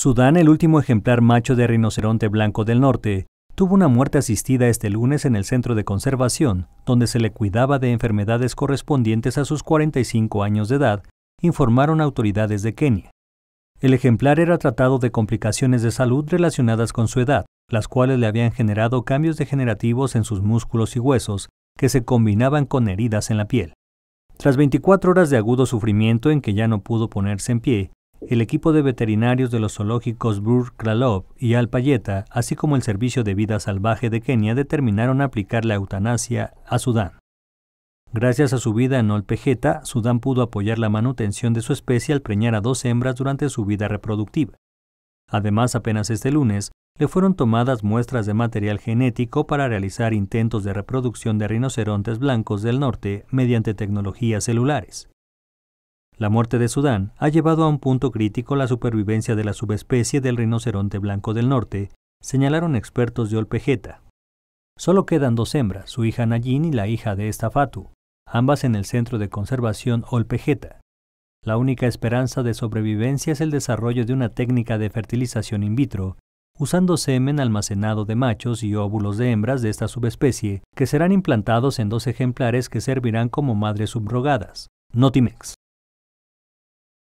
Sudán, el último ejemplar macho de rinoceronte blanco del norte, tuvo una muerte asistida este lunes en el centro de conservación, donde se le cuidaba de enfermedades correspondientes a sus 45 años de edad, informaron autoridades de Kenia. El ejemplar era tratado de complicaciones de salud relacionadas con su edad, las cuales le habían generado cambios degenerativos en sus músculos y huesos, que se combinaban con heridas en la piel. Tras 24 horas de agudo sufrimiento en que ya no pudo ponerse en pie, el equipo de veterinarios de los zoológicos Bur Kralov y Alpayeta, así como el Servicio de Vida Salvaje de Kenia, determinaron aplicar la eutanasia a Sudán. Gracias a su vida en Olpejeta, Sudán pudo apoyar la manutención de su especie al preñar a dos hembras durante su vida reproductiva. Además, apenas este lunes, le fueron tomadas muestras de material genético para realizar intentos de reproducción de rinocerontes blancos del norte mediante tecnologías celulares. La muerte de Sudán ha llevado a un punto crítico la supervivencia de la subespecie del rinoceronte blanco del norte, señalaron expertos de Olpegeta. Solo quedan dos hembras, su hija Nayin y la hija de Estafatu, ambas en el Centro de Conservación Olpegeta. La única esperanza de sobrevivencia es el desarrollo de una técnica de fertilización in vitro, usando semen almacenado de machos y óvulos de hembras de esta subespecie, que serán implantados en dos ejemplares que servirán como madres subrogadas, Notimex.